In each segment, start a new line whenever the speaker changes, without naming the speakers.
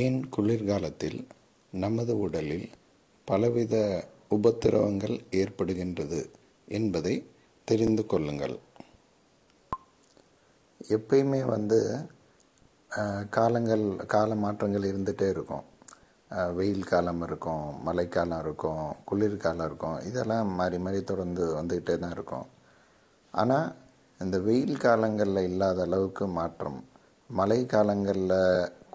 ஏன் குளிர்காலத்தில் நமது உடலில் பலவித உபத்திரவங்கள் ஏற்படுகின்றது என்பதை தெரிந்து கொள்ளுங்கள் எப்பயுமே வந்து காலங்கள் கால மாற்றங்கள் இருந்துகிட்டே இருக்கும் வெயில் காலம் இருக்கும் மழைக்காலம் இருக்கும் குளிர்காலம் இருக்கும் இதெல்லாம் மாறி மாறி தொடர்ந்து வந்துக்கிட்டே தான் இருக்கும் ஆனால் இந்த வெயில் காலங்களில் இல்லாத அளவுக்கு மாற்றம் மழை காலங்களில்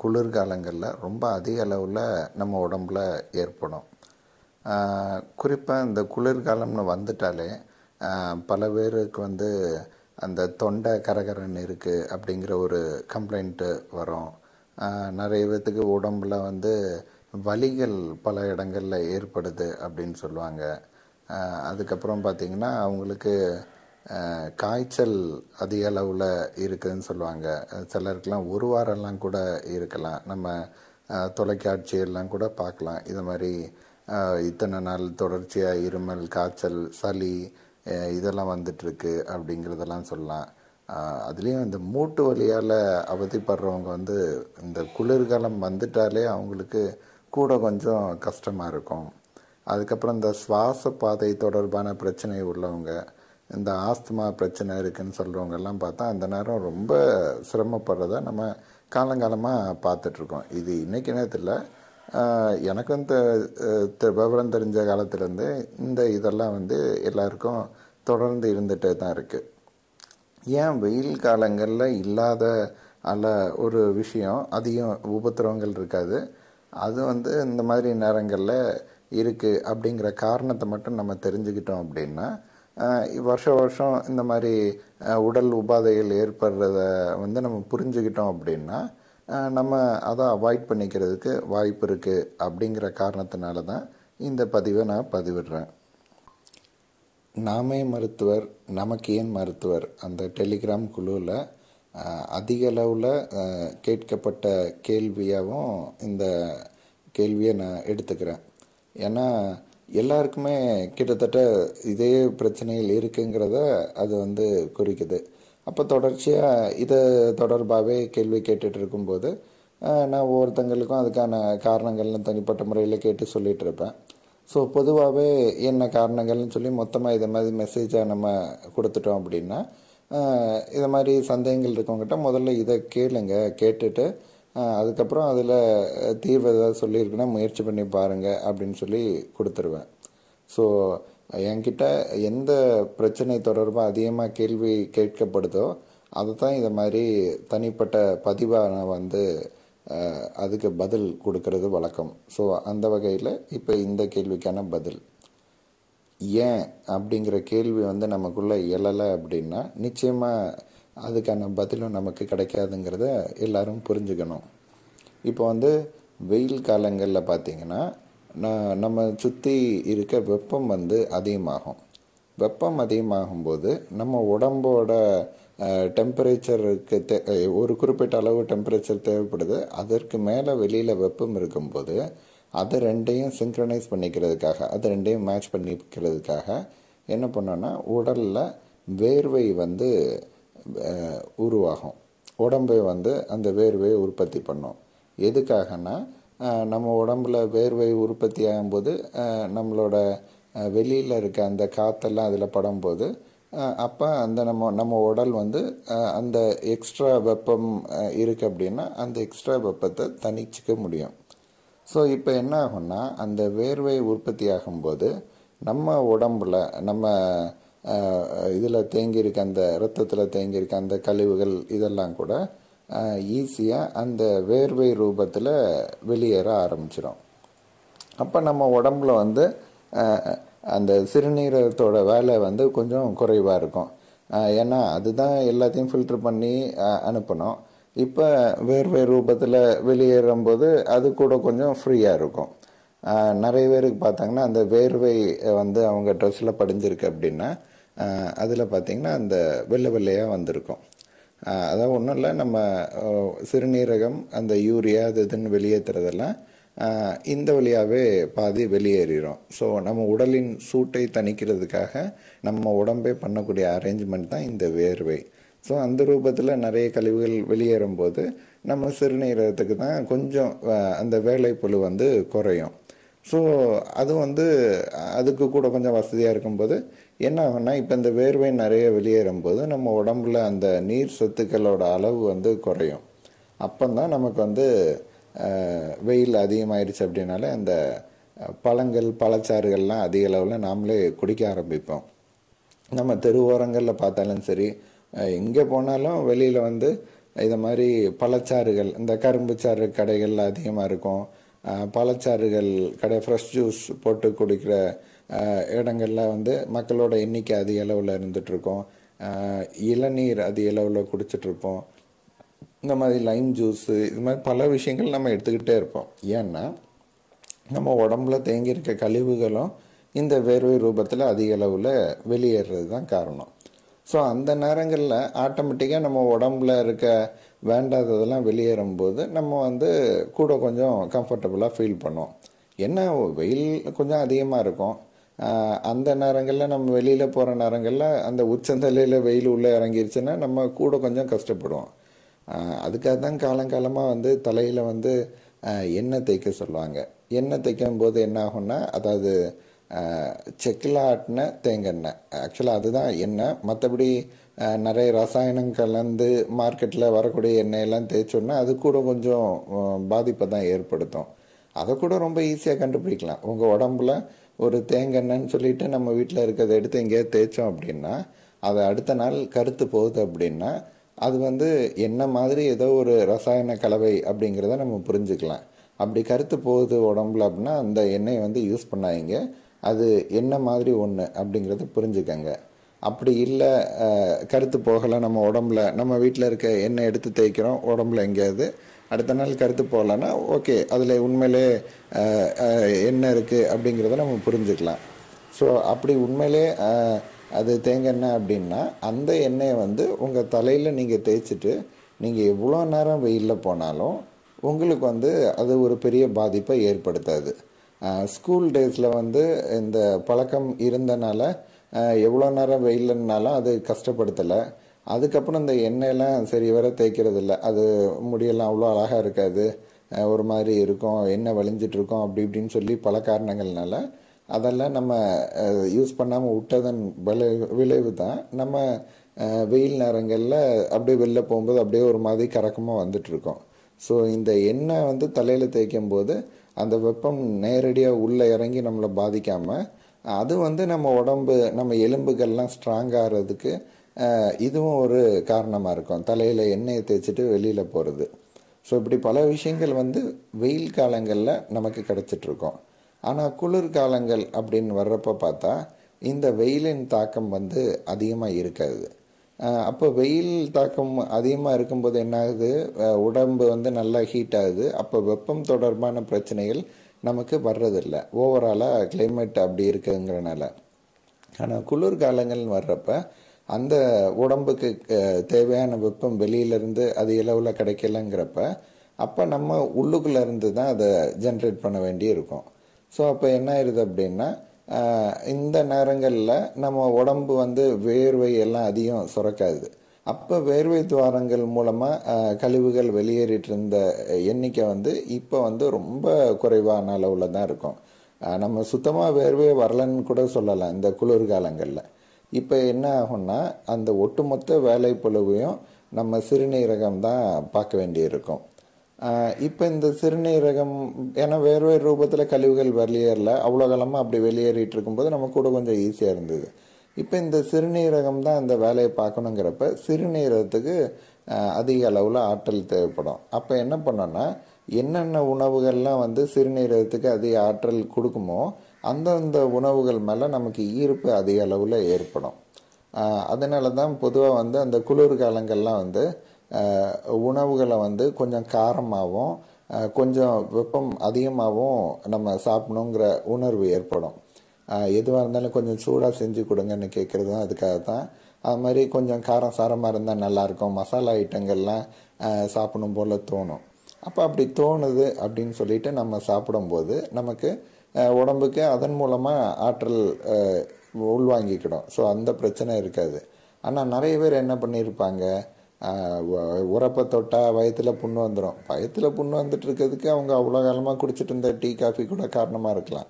குளிர்காலங்களில் ரொம்ப அதிக அளவில் நம்ம உடம்பில் ஏற்படும் குறிப்பாக இந்த குளிர்காலம்னு வந்துட்டாலே பல பேருக்கு வந்து அந்த தொண்டை கரகரன் இருக்குது அப்படிங்கிற ஒரு கம்ப்ளைண்ட்டு வரும் நிறைய பேர்த்துக்கு உடம்பில் வந்து வலிகள் பல இடங்களில் ஏற்படுது அப்படின்னு சொல்லுவாங்க அதுக்கப்புறம் பார்த்திங்கன்னா அவங்களுக்கு காய்ச்சல் அதிக அளவில் இருக்குதுன்னு சொல்லுவாங்க சிலருக்கெல்லாம் ஒரு வாரம்லாம் கூட இருக்கலாம் நம்ம தொலைக்காட்சியெல்லாம் கூட பார்க்கலாம் இது மாதிரி இத்தனை நாள் தொடர்ச்சியாக இருமல் காய்ச்சல் சளி இதெல்லாம் வந்துட்டுருக்கு அப்படிங்கிறதெல்லாம் சொல்லலாம் அதுலேயும் இந்த மூட்டு வழியால் அவதிப்படுறவங்க வந்து இந்த குளிர்காலம் வந்துட்டாலே அவங்களுக்கு கூட கொஞ்சம் கஷ்டமாக இருக்கும் அதுக்கப்புறம் இந்த சுவாச பாதை தொடர்பான பிரச்சனை உள்ளவங்க இந்த ஆஸ்துமா பிரச்சனை இருக்குதுன்னு சொல்கிறவங்கெல்லாம் பார்த்தா அந்த நேரம் ரொம்ப சிரமப்படுறத நம்ம காலங்காலமாக பார்த்துட்ருக்கோம் இது இன்றைக்கி நேரத்தில் எனக்கும் விவரம் தெரிஞ்ச காலத்துலேருந்து இந்த இதெல்லாம் வந்து எல்லாருக்கும் தொடர்ந்து இருந்துகிட்டே தான் இருக்குது ஏன் வெயில் காலங்களில் இல்லாத அல்ல ஒரு விஷயம் அதிகம் உபத்திரவங்கள் இருக்காது அது வந்து இந்த மாதிரி நேரங்களில் இருக்குது அப்படிங்கிற காரணத்தை மட்டும் நம்ம தெரிஞ்சுக்கிட்டோம் அப்படின்னா வருஷ வருஷம் இந்த மாதிரி உடல் உபாதைகள் ஏற்படுறத வந்து நம்ம புரிஞ்சுக்கிட்டோம் அப்படின்னா நம்ம அதை அவாய்ட் பண்ணிக்கிறதுக்கு வாய்ப்பு இருக்குது அப்படிங்கிற காரணத்தினால தான் இந்த பதிவை நான் பதிவிடுறேன் நாமே மருத்துவர் நமக்கு ஏன் மருத்துவர் அந்த டெலிகிராம் குழுவில் அதிக அளவில் கேட்கப்பட்ட கேள்வியாகவும் இந்த கேள்வியை நான் எடுத்துக்கிறேன் ஏன்னா எல்லாருக்குமே கிட்டத்தட்ட இதே பிரச்சனையில் இருக்குங்கிறத அது வந்து குறிக்குது அப்போ தொடர்ச்சியாக இதை தொடர்பாகவே கேள்வி கேட்டுட்டு இருக்கும்போது நான் ஒவ்வொருத்தங்களுக்கும் அதுக்கான காரணங்கள்லாம் தனிப்பட்ட முறையில் கேட்டு சொல்லிகிட்டு இருப்பேன் ஸோ பொதுவாகவே என்ன காரணங்கள்னு சொல்லி மொத்தமாக இதை மாதிரி மெசேஜாக நம்ம கொடுத்துட்டோம் அப்படின்னா இதை மாதிரி சந்தேகங்கள் இருக்கவங்ககிட்ட முதல்ல இதை கேளுங்க கேட்டுட்டு அதுக்கப்புறம் அதில் தீர்வு ஏதாவது சொல்லியிருக்குன்னா முயற்சி பண்ணி பாருங்கள் அப்படின்னு சொல்லி கொடுத்துருவேன் ஸோ என்கிட்ட எந்த பிரச்சனை தொடர்பாக அதிகமாக கேள்வி கேட்கப்படுதோ அதை தான் இதை மாதிரி தனிப்பட்ட பதிவாக நான் வந்து அதுக்கு பதில் கொடுக்கறது வழக்கம் ஸோ அந்த வகையில் இப்போ இந்த கேள்விக்கான பதில் ஏன் அப்படிங்கிற கேள்வி வந்து நமக்குள்ளே எழலை அப்படின்னா நிச்சயமாக அதுக்கான பதிலும் நமக்கு கிடைக்காதுங்கிறத எல்லோரும் புரிஞ்சுக்கணும் இப்போ வந்து வெயில் காலங்களில் பார்த்திங்கன்னா நம்ம சுற்றி இருக்க வெப்பம் வந்து அதிகமாகும் வெப்பம் அதிகமாகும்போது நம்ம உடம்போட டெம்பரேச்சருக்கு தே ஒரு குறிப்பிட்ட அளவு டெம்பரேச்சர் தேவைப்படுது அதற்கு மேலே வெளியில் வெப்பம் இருக்கும்போது அதை ரெண்டையும் சிங்க்ரனைஸ் பண்ணிக்கிறதுக்காக அது ரெண்டையும் மேட்ச் பண்ணிக்கிறதுக்காக என்ன பண்ணோன்னா உடலில் வேர்வை வந்து உருவாகும் உடம்பை வந்து அந்த வேர்வையை உற்பத்தி பண்ணும் எதுக்காகனா நம்ம உடம்புல வேர்வை உற்பத்தி ஆகும்போது நம்மளோட வெளியில் இருக்க அந்த காற்றெல்லாம் அதில் படும்போது அப்போ அந்த நம்ம நம்ம உடல் வந்து அந்த எக்ஸ்ட்ரா வெப்பம் இருக்குது அப்படின்னா அந்த எக்ஸ்ட்ரா வெப்பத்தை தணிச்சிக்க முடியும் ஸோ இப்போ என்ன ஆகும்னா அந்த வேர்வை உற்பத்தி ஆகும்போது நம்ம உடம்புல நம்ம இதில் தேங்கியிருக்க அந்த இரத்தத்தில் தேங்கியிருக்க அந்த கழிவுகள் இதெல்லாம் கூட ஈஸியாக அந்த வேர்வை ரூபத்தில் வெளியேற ஆரம்பிச்சிடும் அப்போ நம்ம உடம்புல வந்து அந்த சிறுநீரகத்தோட வேலை வந்து கொஞ்சம் குறைவாக இருக்கும் ஏன்னா அதுதான் எல்லாத்தையும் ஃபில்ட்ரு பண்ணி அனுப்பணும் இப்போ வேர்வை ரூபத்தில் வெளியேறும்போது அது கூட கொஞ்சம் ஃப்ரீயாக இருக்கும் நிறைய பேருக்கு பார்த்தாங்கன்னா அந்த வேர்வை வந்து அவங்க ட்ரெஸ்ஸில் படிஞ்சிருக்கு அப்படின்னா அதில் பார்த்திங்கன்னா அந்த வெள்ளை வெள்ளையாக வந்திருக்கும் அதான் ஒன்றும் இல்லை நம்ம சிறுநீரகம் அந்த யூரியா அது இதுன்னு வெளியேற்றுறதெல்லாம் இந்த வழியாகவே பாதி வெளியேறிடும் ஸோ நம்ம உடலின் சூட்டை தணிக்கிறதுக்காக நம்ம உடம்பே பண்ணக்கூடிய அரேஞ்ச்மெண்ட் தான் இந்த வேர்வை ஸோ அந்த ரூபத்தில் நிறைய கழிவுகள் வெளியேறும்போது நம்ம சிறுநீரகத்துக்கு தான் கொஞ்சம் அந்த புழு வந்து குறையும் ஸோ அது வந்து அதுக்கு கூட கொஞ்சம் வசதியாக இருக்கும்போது என்ன ஆகும்னா இப்போ இந்த வேர்வை நிறைய வெளியேறும்போது நம்ம உடம்புல அந்த நீர் சொத்துக்களோட அளவு வந்து குறையும் அப்போ தான் நமக்கு வந்து வெயில் அதிகமாயிடுச்சு அப்படின்னாலே அந்த பழங்கள் பழச்சாறுகள்லாம் அதிக அளவில் நாமளே குடிக்க ஆரம்பிப்போம் நம்ம தெருவோரங்களில் பார்த்தாலும் சரி எங்கே போனாலும் வெளியில் வந்து இதை மாதிரி பழச்சாறுகள் இந்த கரும்பு சாறு கடைகள் அதிகமாக இருக்கும் பழச்சாறுகள் கடை ஃப்ரெஷ் ஜூஸ் போட்டு குடிக்கிற இடங்களில் வந்து மக்களோட எண்ணிக்கை அதிக அளவில் இருந்துகிட்ருக்கோம் இளநீர் அதிக அளவில் குடிச்சிட்ருப்போம் இந்த மாதிரி லைம் ஜூஸு இது மாதிரி பல விஷயங்கள் நம்ம எடுத்துக்கிட்டே இருப்போம் ஏன்னா நம்ம உடம்புல தேங்கியிருக்க கழிவுகளும் இந்த வேர்வை ரூபத்தில் அதிக அளவில் வெளியேறது தான் காரணம் ஸோ அந்த நேரங்களில் ஆட்டோமேட்டிக்காக நம்ம உடம்புல இருக்க வேண்டாததெல்லாம் வெளியேறும்போது நம்ம வந்து கூட கொஞ்சம் கம்ஃபர்டபுளாக ஃபீல் பண்ணோம் என்ன வெயில் கொஞ்சம் அதிகமாக இருக்கும் அந்த நேரங்களில் நம்ம வெளியில் போகிற நேரங்களில் அந்த உச்சந்தலையில் வெயில் உள்ளே இறங்கிருச்சுன்னா நம்ம கூட கொஞ்சம் கஷ்டப்படுவோம் அதுக்காக தான் காலங்காலமாக வந்து தலையில் வந்து எண்ணெய் தேய்க்க சொல்லுவாங்க எண்ணெய் தைக்கும் போது என்ன ஆகும்னா அதாவது செக்கில் ஆட்டின தேங்கெண்ணெய் ஆக்சுவலாக அதுதான் எண்ணெய் மற்றபடி நிறைய ரசாயனம் கலந்து மார்க்கெட்டில் வரக்கூடிய எண்ணெயெல்லாம் தேய்ச்சோன்னா அது கூட கொஞ்சம் பாதிப்பை தான் ஏற்படுத்தும் அதை கூட ரொம்ப ஈஸியாக கண்டுபிடிக்கலாம் உங்கள் உடம்புல ஒரு தேங்கெண்ணன்னு சொல்லிட்டு நம்ம வீட்டில் இருக்கிறத எடுத்து எங்கேயாவது தேய்ச்சோம் அப்படின்னா அதை அடுத்த நாள் கருத்து போகுது அப்படின்னா அது வந்து என்ன மாதிரி ஏதோ ஒரு ரசாயன கலவை அப்படிங்கிறத நம்ம புரிஞ்சுக்கலாம் அப்படி கருத்து போகுது உடம்புல அப்படின்னா அந்த எண்ணெயை வந்து யூஸ் பண்ணாதீங்க அது என்ன மாதிரி ஒன்று அப்படிங்கிறத புரிஞ்சுக்கங்க அப்படி இல்லை கருத்து போகலை நம்ம உடம்புல நம்ம வீட்டில் இருக்க எண்ணெய் எடுத்து தேய்க்கிறோம் உடம்புல எங்கேயாவது அடுத்த நாள் கருத்து போகலன்னா ஓகே அதில் உண்மையிலே என்ன இருக்குது அப்படிங்கிறத நம்ம புரிஞ்சுக்கலாம் ஸோ அப்படி உண்மையிலே அது தேங்க எண்ணெய் அப்படின்னா அந்த எண்ணெயை வந்து உங்கள் தலையில் நீங்கள் தேய்ச்சிட்டு நீங்கள் எவ்வளோ நேரம் வெயிலில் போனாலும் உங்களுக்கு வந்து அது ஒரு பெரிய பாதிப்பை ஏற்படுத்தாது ஸ்கூல் டேஸில் வந்து இந்த பழக்கம் இருந்தனால எவ்வளோ நேரம் வெயில்னாலும் அது கஷ்டப்படுத்தலை அதுக்கப்புறம் இந்த எண்ணெயெல்லாம் சரி வர இல்லை அது முடியெல்லாம் அவ்வளோ அழகாக இருக்காது ஒரு மாதிரி இருக்கும் எண்ணெய் வலிஞ்சிட்ருக்கோம் அப்படி இப்படின்னு சொல்லி பல காரணங்கள்னால அதெல்லாம் நம்ம யூஸ் பண்ணாமல் விட்டதன் விளை விளைவு தான் நம்ம வெயில் நேரங்களில் அப்படியே வெளில போகும்போது அப்படியே ஒரு மாதிரி கறக்கமாக வந்துட்டுருக்கோம் ஸோ இந்த எண்ணெய் வந்து தலையில் தேய்க்கும் போது அந்த வெப்பம் நேரடியாக உள்ளே இறங்கி நம்மளை பாதிக்காமல் அது வந்து நம்ம உடம்பு நம்ம எலும்புகள்லாம் ஸ்ட்ராங்காகிறதுக்கு இதுவும் ஒரு காரணமாக இருக்கும் தலையில் எண்ணெயை தேய்ச்சிட்டு வெளியில் போகிறது ஸோ இப்படி பல விஷயங்கள் வந்து வெயில் காலங்களில் நமக்கு கிடச்சிட்ருக்கோம் ஆனால் குளிர் காலங்கள் அப்படின்னு வர்றப்போ பார்த்தா இந்த வெயிலின் தாக்கம் வந்து அதிகமாக இருக்காது அப்போ வெயில் தாக்கம் அதிகமாக இருக்கும்போது என்ன ஆகுது உடம்பு வந்து நல்லா ஹீட் ஆகுது அப்போ வெப்பம் தொடர்பான பிரச்சனைகள் நமக்கு வர்றதில்ல ஓவராலாக கிளைமேட் அப்படி இருக்குங்கிறனால ஆனால் குளிர்காலங்கள் வர்றப்ப அந்த உடம்புக்கு தேவையான வெப்பம் வெளியிலேருந்து அது இலவில் கிடைக்கலங்கிறப்ப அப்போ நம்ம உள்ளுக்குள்ளேருந்து இருந்து தான் அதை ஜென்ரேட் பண்ண வேண்டி இருக்கும் ஸோ அப்போ என்ன ஆயிடுது அப்படின்னா இந்த நேரங்களில் நம்ம உடம்பு வந்து வேர்வை எல்லாம் அதிகம் சுரக்காது அப்போ வேர்வை துவாரங்கள் மூலமாக கழிவுகள் வெளியேறிட்டு இருந்த எண்ணிக்கை வந்து இப்போ வந்து ரொம்ப குறைவான அளவில் தான் இருக்கும் நம்ம சுத்தமாக வேர்வையே வரலன்னு கூட சொல்லலாம் இந்த குளிர்காலங்களில் இப்போ என்ன ஆகும்னா அந்த ஒட்டுமொத்த வேலை பொழுவையும் நம்ம சிறுநீரகம் தான் பார்க்க வேண்டியிருக்கும் இப்போ இந்த சிறுநீரகம் ஏன்னா வேறு வேறு ரூபத்தில் கழிவுகள் வெளியேறல அவ்வளோ காலமாக அப்படி வெளியேறிட்டு இருக்கும்போது நம்ம கூட கொஞ்சம் ஈஸியாக இருந்தது இப்போ இந்த சிறுநீரகம் தான் இந்த வேலையை பார்க்கணுங்கிறப்ப சிறுநீரகத்துக்கு அதிக அளவில் ஆற்றல் தேவைப்படும் அப்போ என்ன பண்ணோன்னா என்னென்ன உணவுகள்லாம் வந்து சிறுநீரகத்துக்கு அதிக ஆற்றல் கொடுக்குமோ அந்தந்த உணவுகள் மேலே நமக்கு ஈர்ப்பு அதிக அளவில் ஏற்படும் அதனால தான் பொதுவாக வந்து அந்த குளிர்காலங்கள்லாம் வந்து உணவுகளை வந்து கொஞ்சம் காரமாகவும் கொஞ்சம் வெப்பம் அதிகமாகவும் நம்ம சாப்பிடணுங்கிற உணர்வு ஏற்படும் எதுவாக இருந்தாலும் கொஞ்சம் சூடாக செஞ்சு கொடுங்கன்னு கேட்குறது தான் அதுக்காக தான் அது மாதிரி கொஞ்சம் காரம் சாரமாக இருந்தால் நல்லாயிருக்கும் மசாலா ஐட்டங்கள்லாம் சாப்பிடும் போல் தோணும் அப்போ அப்படி தோணுது அப்படின்னு சொல்லிட்டு நம்ம சாப்பிடும்போது நமக்கு உடம்புக்கு அதன் மூலமாக ஆற்றல் உள்வாங்கிக்கிடும் ஸோ அந்த பிரச்சனை இருக்காது ஆனால் நிறைய பேர் என்ன பண்ணியிருப்பாங்க உரப்பை தொட்டால் வயத்தில் புண்ணு வந்துடும் வயத்தில் புண்ணு வந்துட்டு இருக்கிறதுக்கு அவங்க அவ்வளோ காலமாக குடிச்சிட்டு இருந்த டீ காஃபி கூட காரணமாக இருக்கலாம்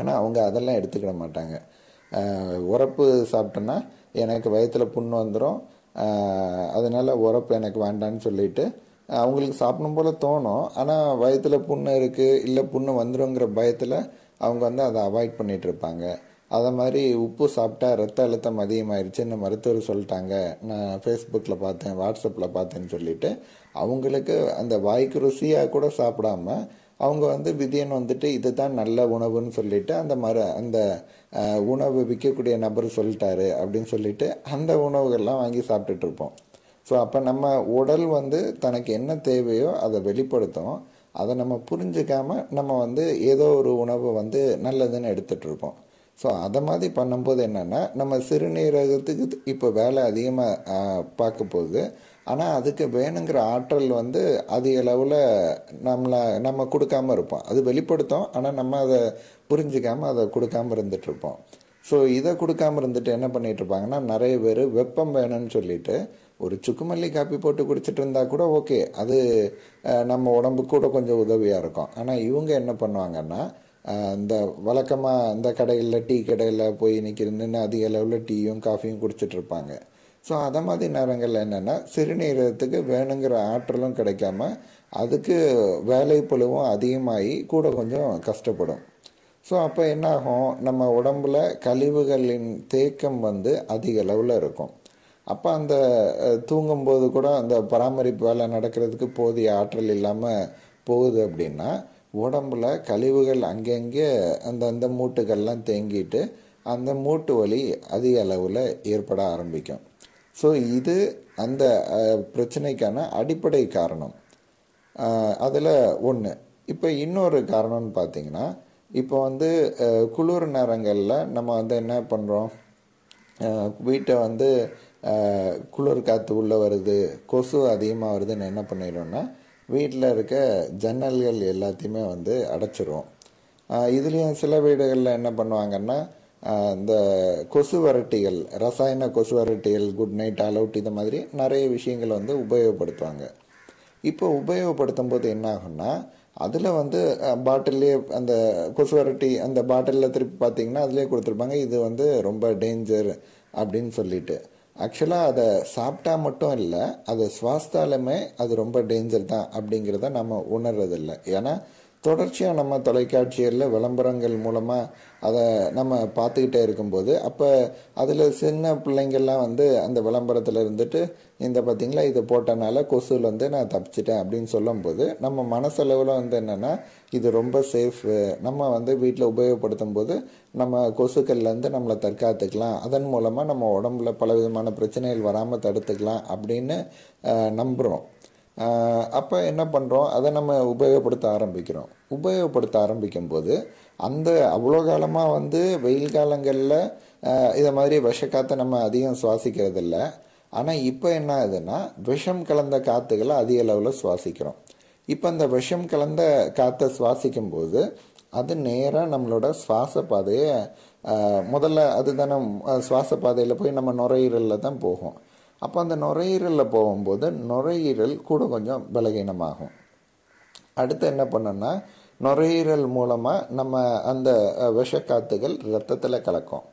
ஆனால் அவங்க அதெல்லாம் எடுத்துக்கிட மாட்டாங்க உரப்பு சாப்பிட்டோன்னா எனக்கு வயத்தில் புண்ணு வந்துடும் அதனால் உரப்பு எனக்கு வேண்டான்னு சொல்லிட்டு அவங்களுக்கு சாப்பிடும் போல் தோணும் ஆனால் வயத்தில் புண்ணு இருக்குது இல்லை புண்ணு வந்துடுங்கிற பயத்தில் அவங்க வந்து அதை அவாய்ட் பண்ணிகிட்டு இருப்பாங்க அதை மாதிரி உப்பு சாப்பிட்டா ரத்த அழுத்தம் அதிகமாகிடுச்சுன்னு மருத்துவர் சொல்லிட்டாங்க நான் ஃபேஸ்புக்கில் பார்த்தேன் வாட்ஸ்அப்பில் பார்த்தேன்னு சொல்லிவிட்டு அவங்களுக்கு அந்த வாய்க்கு ருசியாக கூட சாப்பிடாம அவங்க வந்து விதியன் வந்துட்டு இதுதான் நல்ல உணவுன்னு சொல்லிட்டு அந்த மர அந்த உணவு விற்கக்கூடிய நபர் சொல்லிட்டாரு அப்படின்னு சொல்லிட்டு அந்த உணவுகள்லாம் வாங்கி சாப்பிட்டுட்ருப்போம் ஸோ அப்போ நம்ம உடல் வந்து தனக்கு என்ன தேவையோ அதை வெளிப்படுத்தும் அதை நம்ம புரிஞ்சுக்காமல் நம்ம வந்து ஏதோ ஒரு உணவு வந்து நல்லதுன்னு எடுத்துகிட்ருப்போம் ஸோ அதை மாதிரி பண்ணும்போது என்னென்னா நம்ம சிறுநீரகத்துக்கு இப்போ வேலை அதிகமாக பார்க்க போகுது ஆனால் அதுக்கு வேணுங்கிற ஆற்றல் வந்து அதிக அளவில் நம்மளை நம்ம கொடுக்காமல் இருப்போம் அது வெளிப்படுத்தும் ஆனால் நம்ம அதை புரிஞ்சிக்காமல் அதை கொடுக்காமல் இருந்துகிட்ருப்போம் ஸோ இதை கொடுக்காமல் இருந்துட்டு என்ன பண்ணிகிட்டு இருப்பாங்கன்னா நிறைய பேர் வெப்பம் வேணும்னு சொல்லிட்டு ஒரு சுக்குமல்லி காப்பி போட்டு குடிச்சிட்டு இருந்தால் கூட ஓகே அது நம்ம உடம்புக்கு கூட கொஞ்சம் உதவியாக இருக்கும் ஆனால் இவங்க என்ன பண்ணுவாங்கன்னா இந்த வழக்கமாக இந்த கடையில் டீ கடையில் போய் நின்று அதிக அளவில் டீயும் காஃபியும் குடிச்சிட்ருப்பாங்க இருப்பாங்க ஸோ அதை மாதிரி நேரங்களில் என்னென்னா சிறுநீரகத்துக்கு வேணுங்கிற ஆற்றலும் கிடைக்காம அதுக்கு வேலைப்பழுவும் அதிகமாகி கூட கொஞ்சம் கஷ்டப்படும் ஸோ அப்போ என்னாகும் நம்ம உடம்பில் கழிவுகளின் தேக்கம் வந்து அதிக அளவில் இருக்கும் அப்போ அந்த தூங்கும்போது கூட அந்த பராமரிப்பு வேலை நடக்கிறதுக்கு போதிய ஆற்றல் இல்லாமல் போகுது அப்படின்னா உடம்புல கழிவுகள் அங்கங்கே அந்தந்த மூட்டுகள்லாம் தேங்கிட்டு அந்த மூட்டு வலி அதிக அளவில் ஏற்பட ஆரம்பிக்கும் ஸோ இது அந்த பிரச்சனைக்கான அடிப்படை காரணம் அதில் ஒன்று இப்போ இன்னொரு காரணம்னு பார்த்தீங்கன்னா இப்போ வந்து குளிர் நேரங்களில் நம்ம வந்து என்ன பண்ணுறோம் வீட்டை வந்து குளிர் காற்று உள்ளே வருது கொசு அதிகமாக வருதுன்னு என்ன பண்ணிடுறோன்னா வீட்டில் இருக்க ஜன்னல்கள் எல்லாத்தையுமே வந்து அடைச்சிரும் இதுலேயும் சில வீடுகளில் என்ன பண்ணுவாங்கன்னா இந்த கொசு வரட்டிகள் ரசாயன கொசு வரட்டிகள் குட் நைட் அலவுட் இந்த மாதிரி நிறைய விஷயங்கள் வந்து உபயோகப்படுத்துவாங்க இப்போ உபயோகப்படுத்தும் போது என்ன ஆகும்னா அதில் வந்து பாட்டிலே அந்த கொசு வரட்டி அந்த பாட்டிலில் திருப்பி பார்த்தீங்கன்னா அதிலே கொடுத்துருப்பாங்க இது வந்து ரொம்ப டேஞ்சர் அப்படின்னு சொல்லிட்டு ஆக்சுவலாக அதை சாப்பிட்டா மட்டும் இல்லை அதை சுவாசித்தாலுமே அது ரொம்ப டேஞ்சர் தான் அப்படிங்கிறத நம்ம உணர்றதில்லை ஏன்னா தொடர்ச்சியாக நம்ம தொலைக்காட்சியில் விளம்பரங்கள் மூலமாக அதை நம்ம பார்த்துக்கிட்டே இருக்கும்போது அப்போ அதில் சின்ன பிள்ளைங்கள்லாம் வந்து அந்த விளம்பரத்தில் இருந்துட்டு இந்த பார்த்திங்களா இது போட்டனால வந்து நான் தப்பிச்சிட்டேன் அப்படின்னு சொல்லும்போது நம்ம மனசளவில் வந்து என்னென்னா இது ரொம்ப சேஃபு நம்ம வந்து வீட்டில் உபயோகப்படுத்தும் போது நம்ம கொசுக்கள்லேருந்து நம்மளை தற்காத்துக்கலாம் அதன் மூலமாக நம்ம உடம்புல பல விதமான பிரச்சனைகள் வராமல் தடுத்துக்கலாம் அப்படின்னு நம்புகிறோம் அப்போ என்ன பண்ணுறோம் அதை நம்ம உபயோகப்படுத்த ஆரம்பிக்கிறோம் உபயோகப்படுத்த ஆரம்பிக்கும்போது அந்த அவ்வளோ காலமாக வந்து வெயில் காலங்களில் இதை மாதிரி விஷ காற்றை நம்ம அதிகம் சுவாசிக்கிறதில்ல ஆனால் இப்போ என்ன ஆகுதுன்னா விஷம் கலந்த காற்றுகளை அதிக அளவில் சுவாசிக்கிறோம் இப்போ அந்த விஷம் கலந்த காற்றை சுவாசிக்கும் போது அது நேராக நம்மளோட சுவாச பாதையை முதல்ல அது தானே சுவாச பாதையில் போய் நம்ம நுரையீரலில் தான் போகும் அப்போ அந்த நுரையீரலில் போகும்போது நுரையீரல் கூட கொஞ்சம் பலகீனமாகும் அடுத்து என்ன பண்ணோன்னா நுரையீரல் மூலமாக நம்ம அந்த விஷக்காத்துகள் ரத்தத்தில் கலக்கும்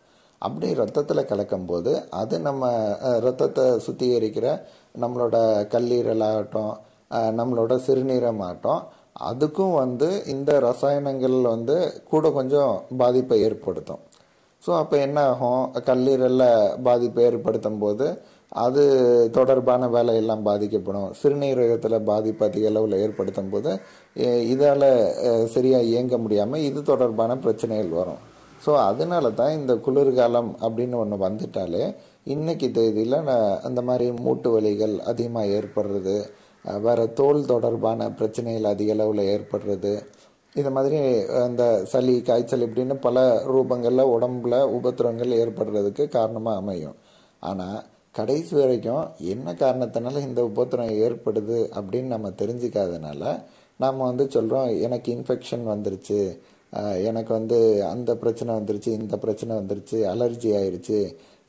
அப்படி ரத்தத்தில் கலக்கும்போது அது நம்ம ரத்தத்தை சுத்திகரிக்கிற நம்மளோட கல்லீரலாகட்டும் நம்மளோட சிறுநீரமாகட்டும் அதுக்கும் வந்து இந்த ரசாயனங்கள் வந்து கூட கொஞ்சம் பாதிப்பை ஏற்படுத்தும் ஸோ அப்போ என்ன ஆகும் கல்லீரலில் பாதிப்பை ஏற்படுத்தும் போது அது தொடர்பான வேலையெல்லாம் பாதிக்கப்படும் சிறுநீரகத்தில் பாதிப்பு அதிக அளவில் ஏற்படுத்தும் போது இதால் சரியாக இயங்க முடியாமல் இது தொடர்பான பிரச்சனைகள் வரும் ஸோ அதனால தான் இந்த குளிர்காலம் அப்படின்னு ஒன்று வந்துட்டாலே இன்றைக்கி தேதியில் அந்த மாதிரி மூட்டு வலிகள் அதிகமாக ஏற்படுறது வேறு தோல் தொடர்பான பிரச்சனைகள் அதிக அளவில் ஏற்படுறது இது மாதிரி அந்த சளி காய்ச்சல் இப்படின்னு பல ரூபங்களில் உடம்புல உபத்திரங்கள் ஏற்படுறதுக்கு காரணமாக அமையும் ஆனால் கடைசி வரைக்கும் என்ன காரணத்தினால இந்த உபத்திரம் ஏற்படுது அப்படின்னு நம்ம தெரிஞ்சிக்காதனால நாம் வந்து சொல்கிறோம் எனக்கு இன்ஃபெக்ஷன் வந்துருச்சு எனக்கு வந்து அந்த பிரச்சனை வந்துருச்சு இந்த பிரச்சனை வந்துருச்சு அலர்ஜி ஆயிடுச்சு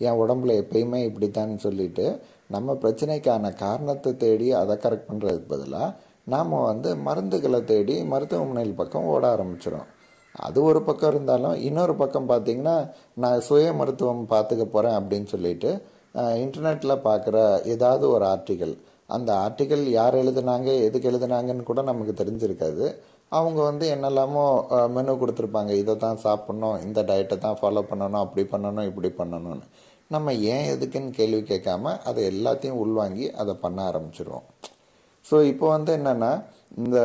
என் உடம்புல எப்பயுமே இப்படி தான் சொல்லிட்டு நம்ம பிரச்சனைக்கான காரணத்தை தேடி அதை கரெக்ட் பண்ணுறதுக்கு பதிலாக நாம் வந்து மருந்துகளை தேடி மருத்துவமனையில் பக்கம் ஓட ஆரம்பிச்சிடும் அது ஒரு பக்கம் இருந்தாலும் இன்னொரு பக்கம் பார்த்திங்கன்னா நான் சுய மருத்துவம் பார்த்துக்க போகிறேன் அப்படின்னு சொல்லிட்டு இன்டர்நெட்டில் பார்க்குற ஏதாவது ஒரு ஆர்டிக்கல் அந்த ஆர்டிக்கல் யார் எழுதுனாங்க எதுக்கு எழுதுனாங்கன்னு கூட நமக்கு தெரிஞ்சிருக்காது அவங்க வந்து என்னெல்லாமோ மெனு கொடுத்துருப்பாங்க இதை தான் சாப்பிட்ணும் இந்த டயட்டை தான் ஃபாலோ பண்ணணும் அப்படி பண்ணணும் இப்படி பண்ணணும்னு நம்ம ஏன் எதுக்குன்னு கேள்வி கேட்காம அதை எல்லாத்தையும் உள்வாங்கி அதை பண்ண ஆரம்பிச்சிடுவோம் ஸோ இப்போ வந்து என்னென்னா இந்த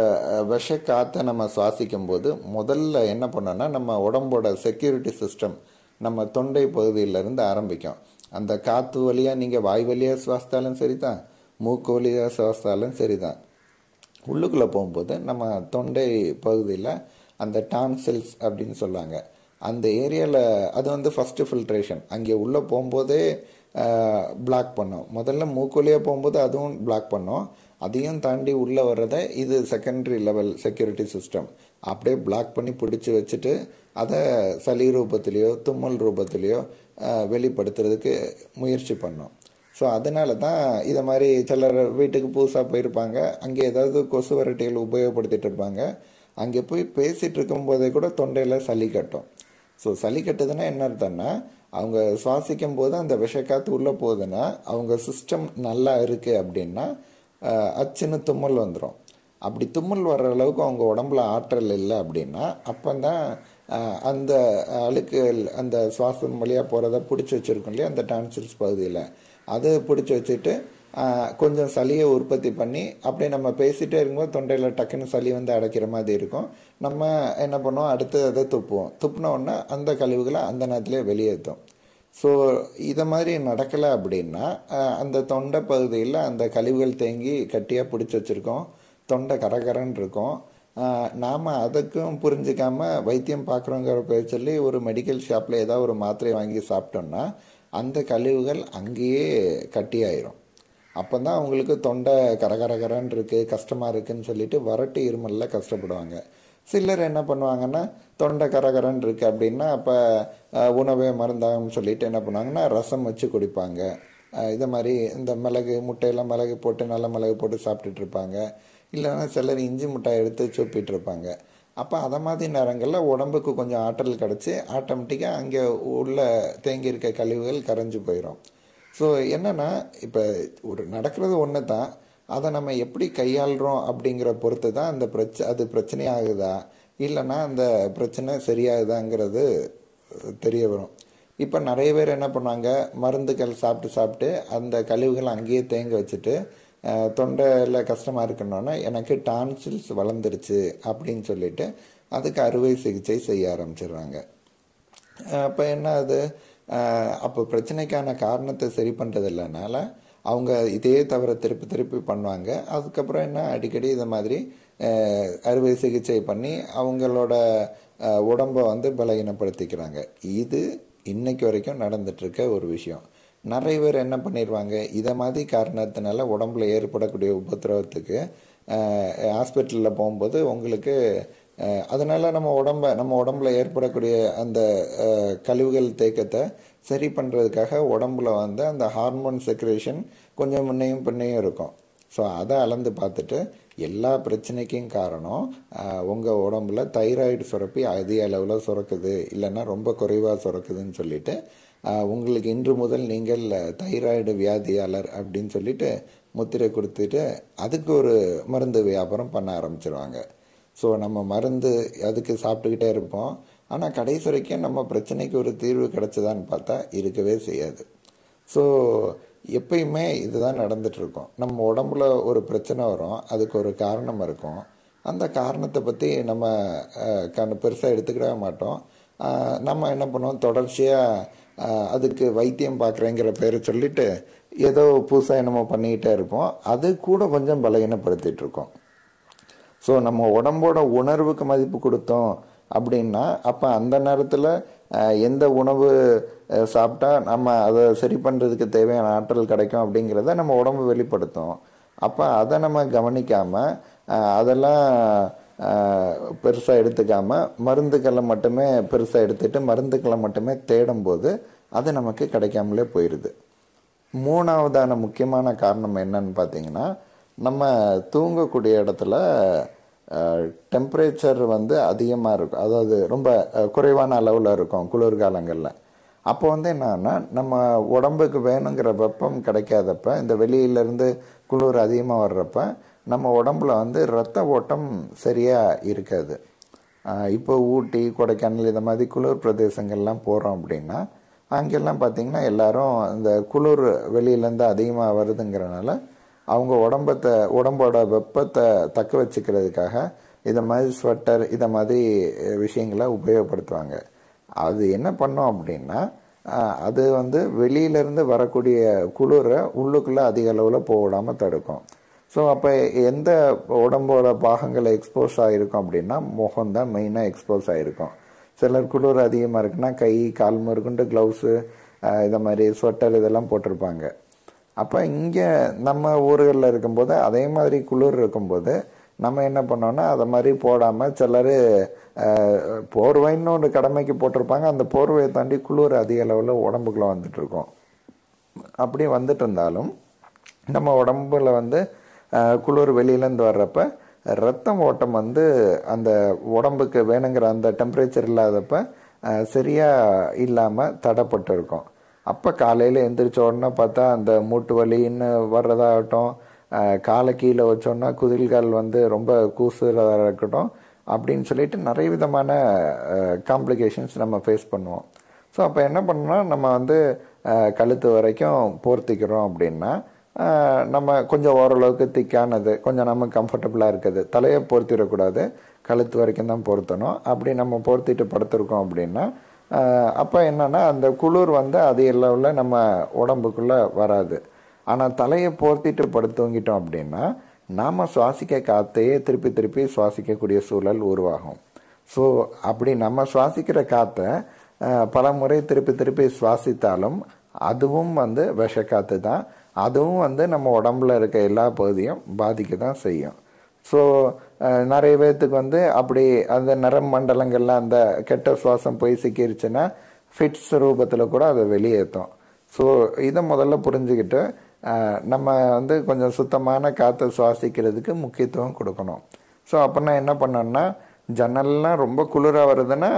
விஷ காற்றை நம்ம சுவாசிக்கும் போது முதல்ல என்ன பண்ணோன்னா நம்ம உடம்போட செக்யூரிட்டி சிஸ்டம் நம்ம தொண்டை பகுதியிலேருந்து ஆரம்பிக்கும் அந்த காற்று வழியாக நீங்கள் வாய் வழியாக சுவாசித்தாலும் சரி தான் மூக்கு வழியாக சுவாசித்தாலும் சரி தான் உள்ளுக்குள்ளே போகும்போது நம்ம தொண்டை பகுதியில் அந்த டான்சில்ஸ் அப்படின்னு சொல்லுவாங்க அந்த ஏரியாவில் அது வந்து ஃபஸ்ட்டு ஃபில்ட்ரேஷன் அங்கே உள்ளே போகும்போதே பிளாக் பண்ணோம் முதல்ல வழியாக போகும்போது அதுவும் பிளாக் பண்ணோம் அதையும் தாண்டி உள்ளே வர்றதை இது செகண்டரி லெவல் செக்யூரிட்டி சிஸ்டம் அப்படியே பிளாக் பண்ணி பிடிச்சி வச்சுட்டு அதை சளி ரூபத்திலேயோ தும்மல் ரூபத்திலேயோ வெளிப்படுத்துறதுக்கு முயற்சி பண்ணோம் ஸோ அதனால தான் இதை மாதிரி சிலர் வீட்டுக்கு புதுசாக போயிருப்பாங்க அங்கே ஏதாவது கொசு வரட்டிகள் உபயோகப்படுத்திட்டு இருப்பாங்க அங்கே போய் பேசிகிட்டு இருக்கும்போதே கூட தொண்டையில் சளி கட்டும் ஸோ சளி கட்டுதுன்னா என்ன அர்த்தம்னா அவங்க சுவாசிக்கும் போது அந்த விஷக்காத்து உள்ளே போகுதுன்னா அவங்க சிஸ்டம் நல்லா இருக்குது அப்படின்னா அச்சுன்னு தும்மல் வந்துடும் அப்படி தும்மல் வர்ற அளவுக்கு அவங்க உடம்புல ஆற்றல் இல்லை அப்படின்னா அப்போ தான் அந்த அழுக்குகள் அந்த சுவாசம் வழியாக போகிறத பிடிச்சி வச்சுருக்கோம் இல்லையா அந்த டான்சில்ஸ் பகுதியில் அது பிடிச்சி வச்சுட்டு கொஞ்சம் சளியை உற்பத்தி பண்ணி அப்படியே நம்ம பேசிகிட்டே இருக்கும்போது தொண்டையில் டக்குன்னு சளி வந்து அடைக்கிற மாதிரி இருக்கும் நம்ம என்ன பண்ணுவோம் அடுத்து அதை துப்புவோம் துப்புனோடனே அந்த கழிவுகளை அந்த நேரத்துலேயே வெளியேற்றும் ஸோ இதை மாதிரி நடக்கலை அப்படின்னா அந்த தொண்டை பகுதியில் அந்த கழிவுகள் தேங்கி கட்டியாக பிடிச்சி வச்சுருக்கோம் தொண்டை கரகரன்னு இருக்கும் நாம் அதுக்கும் புரிஞ்சிக்காமல் வைத்தியம் பார்க்குறோங்கிற பேர் சொல்லி ஒரு மெடிக்கல் ஷாப்பில் ஏதாவது ஒரு மாத்திரை வாங்கி சாப்பிட்டோம்னா அந்த கழிவுகள் அங்கேயே கட்டியாயிரும் அப்போ தான் அவங்களுக்கு தொண்டை கரகரகரன்னு இருக்குது கஷ்டமாக இருக்குதுன்னு சொல்லிட்டு வரட்டு இருமலில் கஷ்டப்படுவாங்க சிலர் என்ன பண்ணுவாங்கன்னா தொண்டை கரகரன் இருக்குது அப்படின்னா அப்போ உணவே மருந்தாகும்னு சொல்லிட்டு என்ன பண்ணுவாங்கன்னா ரசம் வச்சு குடிப்பாங்க இது மாதிரி இந்த மிளகு முட்டையெல்லாம் மிளகு போட்டு நல்ல மிளகு போட்டு சாப்பிட்டுட்டு இருப்பாங்க இல்லைன்னா சிலர் இஞ்சி முட்டாய் எடுத்து இருப்பாங்க அப்போ அதை மாதிரி நேரங்களில் உடம்புக்கு கொஞ்சம் ஆற்றல் கிடச்சி ஆட்டோமேட்டிக்காக அங்கே உள்ள தேங்கி இருக்க கழிவுகள் கரைஞ்சி போயிடும் ஸோ என்னென்னா இப்போ ஒரு நடக்கிறது ஒன்று தான் அதை நம்ம எப்படி கையாளுறோம் அப்படிங்கிற பொறுத்து தான் அந்த பிரச்ச அது பிரச்சனையாகுதா இல்லைன்னா அந்த பிரச்சனை சரியாகுதாங்கிறது தெரிய வரும் இப்போ நிறைய பேர் என்ன பண்ணுவாங்க மருந்துகள் சாப்பிட்டு சாப்பிட்டு அந்த கழிவுகள் அங்கேயே தேங்க வச்சுட்டு தொண்டையில் கஷ்டமாக இருக்கணுன்னா எனக்கு டான்சில்ஸ் வளர்ந்துருச்சு அப்படின்னு சொல்லிட்டு அதுக்கு அறுவை சிகிச்சை செய்ய ஆரம்பிச்சிடுறாங்க அப்போ என்ன அது அப்போ பிரச்சனைக்கான காரணத்தை சரி பண்ணுறது இல்லைனால அவங்க இதே தவிர திருப்பி திருப்பி பண்ணுவாங்க அதுக்கப்புறம் என்ன அடிக்கடி இது மாதிரி அறுவை சிகிச்சை பண்ணி அவங்களோட உடம்பை வந்து பலகீனப்படுத்திக்கிறாங்க இது இன்னைக்கு வரைக்கும் நடந்துட்டுருக்க ஒரு விஷயம் நிறைய பேர் என்ன பண்ணிடுவாங்க இதை மாதிரி காரணத்தினால உடம்புல ஏற்படக்கூடிய உபத்திரவத்துக்கு ஹாஸ்பிட்டலில் போகும்போது உங்களுக்கு அதனால் நம்ம உடம்ப நம்ம உடம்புல ஏற்படக்கூடிய அந்த கழிவுகள் தேக்கத்தை சரி பண்ணுறதுக்காக உடம்புல வந்து அந்த ஹார்மோன் செக்ரேஷன் கொஞ்சம் முன்னையும் பின்னையும் இருக்கும் ஸோ அதை அளந்து பார்த்துட்டு எல்லா பிரச்சனைக்கும் காரணம் உங்கள் உடம்புல தைராய்டு சுரப்பி அதிக அளவில் சுரக்குது இல்லைன்னா ரொம்ப குறைவாக சுரக்குதுன்னு சொல்லிட்டு உங்களுக்கு இன்று முதல் நீங்கள் தைராய்டு வியாதியாளர் அப்படின்னு சொல்லிட்டு முத்திரை கொடுத்துட்டு அதுக்கு ஒரு மருந்து வியாபாரம் பண்ண ஆரம்பிச்சிருவாங்க ஸோ நம்ம மருந்து அதுக்கு சாப்பிட்டுக்கிட்டே இருப்போம் ஆனால் கடைசி வரைக்கும் நம்ம பிரச்சனைக்கு ஒரு தீர்வு கிடச்சிதான்னு பார்த்தா இருக்கவே செய்யாது ஸோ எப்பயுமே இதுதான் நடந்துகிட்ருக்கோம் நம்ம உடம்புல ஒரு பிரச்சனை வரும் அதுக்கு ஒரு காரணம் இருக்கும் அந்த காரணத்தை பற்றி நம்ம கண் பெருசாக எடுத்துக்கிடவே மாட்டோம் நம்ம என்ன பண்ணுவோம் தொடர்ச்சியாக அதுக்கு வைத்தியம் பார்க்குறேங்கிற பேரை சொல்லிட்டு ஏதோ புதுசாக என்னமோ பண்ணிக்கிட்டே இருப்போம் அது கூட கொஞ்சம் பலகீனப்படுத்திகிட்டு இருக்கோம் ஸோ நம்ம உடம்போட உணர்வுக்கு மதிப்பு கொடுத்தோம் அப்படின்னா அப்போ அந்த நேரத்தில் எந்த உணவு சாப்பிட்டா நம்ம அதை சரி பண்ணுறதுக்கு தேவையான ஆற்றல் கிடைக்கும் அப்படிங்கிறத நம்ம உடம்பு வெளிப்படுத்தும் அப்போ அதை நம்ம கவனிக்காமல் அதெல்லாம் பெருசாக எடுத்துக்காமல் மருந்துக்களை மட்டுமே பெருசாக எடுத்துகிட்டு மருந்துக்களை மட்டுமே தேடும்போது அது நமக்கு கிடைக்காமலே போயிடுது மூணாவதான முக்கியமான காரணம் என்னன்னு பார்த்தீங்கன்னா நம்ம தூங்கக்கூடிய இடத்துல டெம்பரேச்சர் வந்து அதிகமாக இருக்கும் அதாவது ரொம்ப குறைவான அளவில் இருக்கும் குளிர்காலங்களில் அப்போ வந்து என்னன்னா நம்ம உடம்புக்கு வேணுங்கிற வெப்பம் கிடைக்காதப்ப இந்த வெளியிலேருந்து குளிர் அதிகமாக வர்றப்போ நம்ம உடம்புல வந்து இரத்த ஓட்டம் சரியாக இருக்காது இப்போ ஊட்டி கொடைக்கானல் இந்த மாதிரி குளிர் பிரதேசங்கள்லாம் போகிறோம் அப்படின்னா அங்கெல்லாம் பார்த்திங்கன்னா எல்லோரும் இந்த குளிர் வெளியிலேருந்து அதிகமாக வருதுங்கிறனால அவங்க உடம்பத்தை உடம்போட வெப்பத்தை தக்க வச்சுக்கிறதுக்காக இதை மாதிரி ஸ்வெட்டர் இதை மாதிரி விஷயங்களை உபயோகப்படுத்துவாங்க அது என்ன பண்ணோம் அப்படின்னா அது வந்து வெளியிலேருந்து வரக்கூடிய குளிரை உள்ளுக்குள்ளே அதிக அளவில் போகாமல் தடுக்கும் ஸோ அப்போ எந்த உடம்போட பாகங்கள் எக்ஸ்போஸ் ஆகிருக்கும் அப்படின்னா முகம் தான் மெயினாக எக்ஸ்போஸ் ஆகிருக்கும் சிலர் குளிர் அதிகமாக இருக்குன்னா கை கால் முறுக்குண்டு க்ளவுஸு இதை மாதிரி ஸ்வெட்டர் இதெல்லாம் போட்டிருப்பாங்க அப்போ இங்கே நம்ம ஊர்களில் இருக்கும்போது அதே மாதிரி குளிர் இருக்கும்போது நம்ம என்ன பண்ணோன்னா அதை மாதிரி போடாமல் சிலர் போர்வைன்னு ஒரு கடமைக்கு போட்டிருப்பாங்க அந்த போர்வையை தாண்டி குளிர் அதிக அளவில் உடம்புக்குள்ளே வந்துட்டுருக்கோம் அப்படி வந்துட்டு இருந்தாலும் நம்ம உடம்புல வந்து குளிர் வெளியிலேருந்து வர்றப்ப ரத்தம் ஓட்டம் வந்து அந்த உடம்புக்கு வேணுங்கிற அந்த டெம்பரேச்சர் இல்லாதப்ப சரியாக இல்லாமல் தடைப்பட்டு இருக்கும் அப்போ காலையில் எந்திரிச்ச உடனே பார்த்தா அந்த மூட்டு வலின்னு வர்றதாகட்டும் காலை கீழே வச்சோன்னா குதிர்கால் வந்து ரொம்ப கூசுறதாக இருக்கட்டும் அப்படின்னு சொல்லிட்டு நிறைய விதமான காம்ப்ளிகேஷன்ஸ் நம்ம ஃபேஸ் பண்ணுவோம் ஸோ அப்போ என்ன பண்ணோம்னா நம்ம வந்து கழுத்து வரைக்கும் போர்த்திக்கிறோம் அப்படின்னா நம்ம கொஞ்சம் ஓரளவுக்கு திக்கானது கொஞ்சம் நம்ம கம்ஃபர்டபுளாக இருக்குது தலையை பொருத்திடக்கூடாது கழுத்து வரைக்கும் தான் பொருத்தணும் அப்படி நம்ம பொருத்திட்டு படுத்திருக்கோம் அப்படின்னா அப்போ என்னென்னா அந்த குளிர் வந்து எல்லாம் உள்ள நம்ம உடம்புக்குள்ளே வராது ஆனால் தலையை போர்த்திட்டு படுத்தூங்கிட்டோம் அப்படின்னா நாம் சுவாசிக்க காற்றையே திருப்பி திருப்பி சுவாசிக்கக்கூடிய சூழல் உருவாகும் ஸோ அப்படி நம்ம சுவாசிக்கிற காற்றை பல முறை திருப்பி திருப்பி சுவாசித்தாலும் அதுவும் வந்து விஷக்காற்று தான் அதுவும் வந்து நம்ம உடம்புல இருக்க எல்லா பகுதியும் பாதிக்க தான் செய்யும் ஸோ நிறைய பேர்த்துக்கு வந்து அப்படி அந்த நரம் மண்டலங்களில் அந்த கெட்ட சுவாசம் போய் சிக்கிருச்சுன்னா ஃபிட்ஸ் ரூபத்தில் கூட அதை வெளியேற்றும் ஸோ இதை முதல்ல புரிஞ்சுக்கிட்டு நம்ம வந்து கொஞ்சம் சுத்தமான காற்றை சுவாசிக்கிறதுக்கு முக்கியத்துவம் கொடுக்கணும் ஸோ அப்போனா என்ன பண்ணோம்னா ஜன்னல்லாம் ரொம்ப குளிராக வருதுன்னா